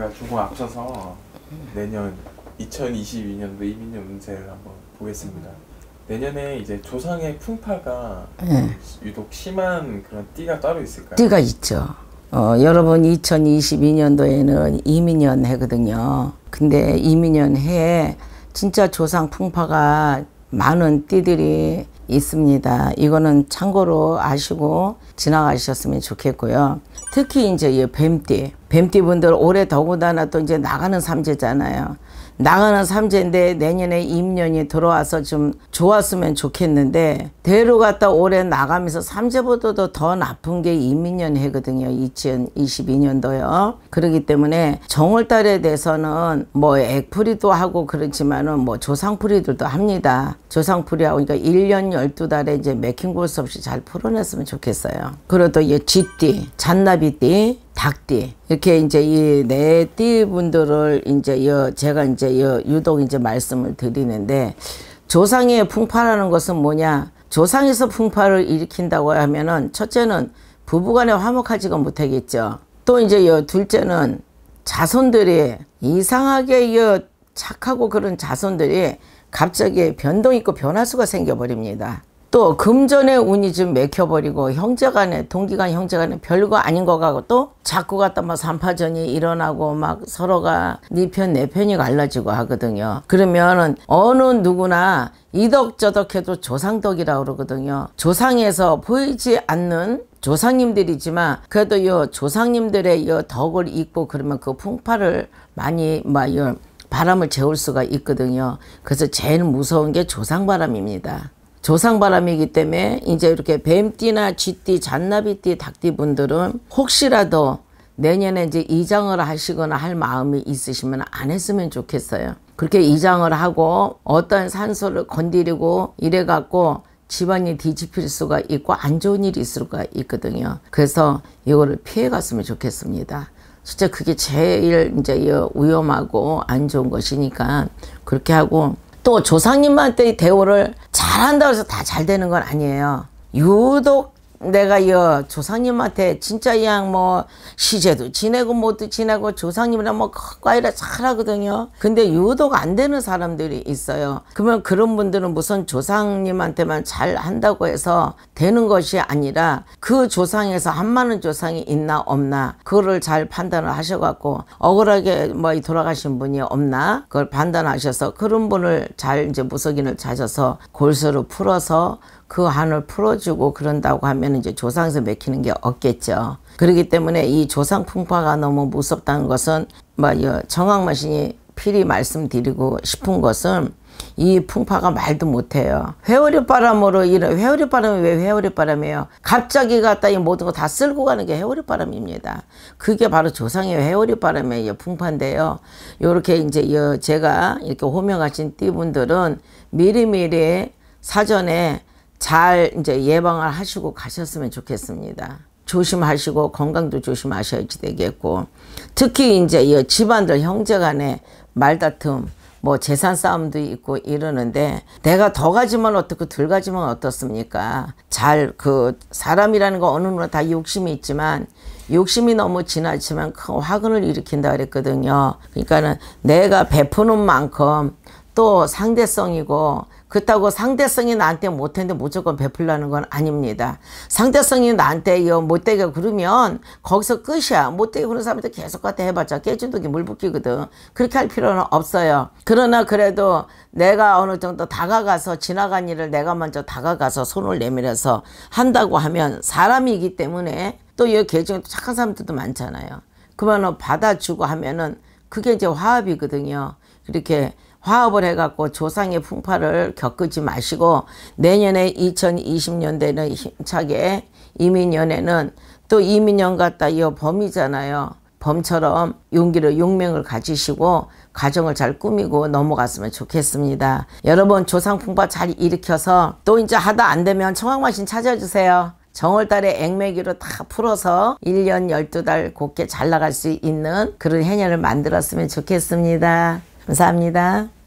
저가 조금 앞서서 내년 2022년도 이민년 운세를 한번 보겠습니다. 내년에 이제 조상의 풍파가 네. 유독 심한 그런 띠가 따로 있을까요? 띠가 있죠. 어, 여러분 2022년도에는 이민년 해거든요. 근데 이민년 해에 진짜 조상 풍파가 많은 띠들이 있습니다. 이거는 참고로 아시고 지나가셨으면 좋겠고요. 특히 이제 이 뱀띠. 뱀띠분들 올해 더군다나 또 이제 나가는 삼재잖아요. 나가는 삼재인데 내년에 임년이 들어와서 좀 좋았으면 좋겠는데 대로 갔다 올해 나가면서 삼재보다도 더 나쁜 게임민년 해거든요. 2022년도요. 그러기 때문에 정월달에 대해서는 뭐 액풀이도 하고 그렇지만은 뭐 조상풀이들도 합니다. 조상풀이하고 그러니까 1년 12달에 이제 맥힌 곳 없이 잘 풀어냈으면 좋겠어요. 그리고 또 쥐띠, 잔나비띠, 닭띠 이렇게 이제 이 네띠 분들을 이제 여 제가 이제 여 유독 이제 말씀을 드리는데 조상의 풍파라는 것은 뭐냐 조상에서 풍파를 일으킨다고 하면은 첫째는 부부간에 화목하지가 못하겠죠 또 이제 여 둘째는 자손들이 이상하게 여 착하고 그런 자손들이 갑자기 변동 있고 변화수가 생겨버립니다 또 금전의 운이 좀 맥혀버리고 형제간에 동기간 형제간에 별거 아닌 거 가고 또 자꾸 갖다 막 산파전이 일어나고 막 서로가 네 편 내 편이 갈라지고 하거든요 그러면은 어느 누구나 이덕저덕해도 조상덕이라고 그러거든요 조상에서 보이지 않는 조상님들이지만 그래도 요 조상님들의 요 덕을 잊고 그러면 그 풍파를 많이 막 요 바람을 재울 수가 있거든요 그래서 제일 무서운 게 조상바람입니다 조상바람이기 때문에 이제 이렇게 뱀띠나 쥐띠, 잔나비띠, 닭띠 분들은 혹시라도 내년에 이제 이장을 하시거나 할 마음이 있으시면 안 했으면 좋겠어요. 그렇게 이장을 하고 어떤 산소를 건드리고 이래갖고 집안이 뒤집힐 수가 있고 안 좋은 일이 있을 수가 있거든요. 그래서 이거를 피해갔으면 좋겠습니다. 진짜 그게 제일 이제 위험하고 안 좋은 것이니까 그렇게 하고 또 조상님한테 대우를 잘한다고 해서 다 잘 되는 건 아니에요. 유독 내가 여 조상님한테 진짜 이 양 뭐 시제도 지내고 뭐도 지내고 조상님이랑 뭐 과일을 잘하거든요. 근데 유독 안 되는 사람들이 있어요. 그러면 그런 분들은 무슨 조상님한테만 잘 한다고 해서 되는 것이 아니라 그 조상에서 한 많은 조상이 있나 없나 그거를 잘 판단을 하셔갖고 억울하게 뭐 돌아가신 분이 없나 그걸 판단하셔서 그런 분을 잘 이제 무속인을 찾아서 골수로 풀어서 그 한을 풀어주고 그런다고 하면 이제 조상에서 맥히는 게 없겠죠. 그렇기 때문에 이 조상 풍파가 너무 무섭다는 것은 뭐 정황마신이 필히 말씀드리고 싶은 것은 이 풍파가 말도 못해요. 회오리 바람으로 이런 회오리 바람이 왜 회오리 바람이에요? 갑자기 갔다 이 모든 거 다 쓸고 가는 게 회오리 바람입니다. 그게 바로 조상의 회오리 바람의 풍파인데요. 요렇게 이제 제가 이렇게 호명하신 띠분들은 미리미리 사전에 잘 이제 예방을 하시고 가셨으면 좋겠습니다. 조심하시고 건강도 조심하셔야지 되겠고 특히 이제 이 집안들 형제 간의 말다툼 뭐 재산 싸움도 있고 이러는데 내가 더 가지면 어떻고 덜 가지면 어떻습니까 잘 그 사람이라는 거 어느 누나 다 욕심이 있지만 욕심이 너무 지나치면 큰 화근을 일으킨다 그랬거든요 그러니까는 내가 베푸는 만큼 또 상대성이고 그렇다고 상대성이 나한테 못했는데 무조건 베풀라는 건 아닙니다. 상대성이 나한테 이 못되게 구르면 거기서 끝이야. 못되게 구는 사람한테 계속 갖다 해봤자 깨진 독이 물 붓기거든. 그렇게 할 필요는 없어요. 그러나 그래도 내가 어느 정도 다가가서 지나간 일을 내가 먼저 다가가서 손을 내밀어서 한다고 하면 사람이기 때문에 또이 계중에 착한 사람들도 많잖아요. 그러면 받아주고 하면은 그게 이제 화합이거든요. 그렇게 화합을 해갖고 조상의 풍파를 겪지 마시고 내년에 2020년대는 힘차게 이민연에는또이민연 같다 이어 범이잖아요. 범처럼 용기를 용맹을 가지시고 가정을 잘 꾸미고 넘어갔으면 좋겠습니다. 여러분 조상풍파 잘 일으켜서 또 이제 하다 안 되면 청황마신 찾아주세요. 정월달에 액매기로 다 풀어서 1년 12달 곱게 잘 나갈 수 있는 그런 해년을 만들었으면 좋겠습니다. 감사합니다.